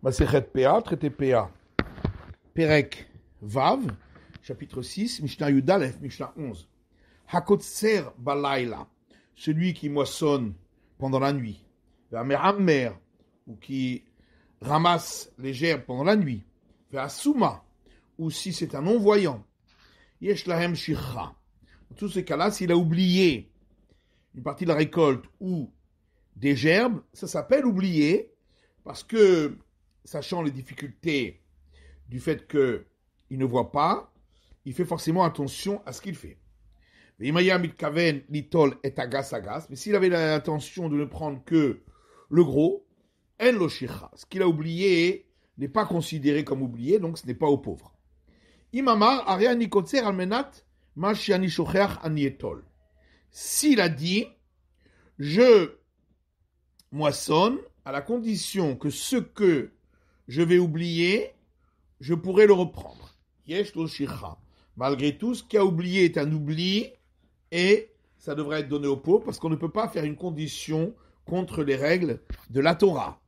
Masechet PA, traité PA. Perek Vav, chapitre 6, Mishnah Yudalef, Mishnah 11. Hakotser Balaila, celui qui moissonne pendant la nuit. Vamerammer, ou qui ramasse les gerbes pendant la nuit. Vasuma, ou si c'est un non-voyant. Yeshlahem Shicha. Dans tous ces cas-là, s'il a oublié une partie de la récolte ou des gerbes, ça s'appelle oublier, parce que sachant les difficultés du fait qu'il ne voit pas, il fait forcément attention à ce qu'il fait. Litol et agas agas. Mais s'il avait l'intention de ne prendre que le gros, en lo ce qu'il a oublié n'est pas considéré comme oublié, donc ce n'est pas au pauvre. S'il a dit, je moissonne à la condition que ce que je vais oublier, je pourrai le reprendre. Malgré tout, ce a oublié est un oubli et ça devrait être donné au pot parce qu'on ne peut pas faire une condition contre les règles de la Torah.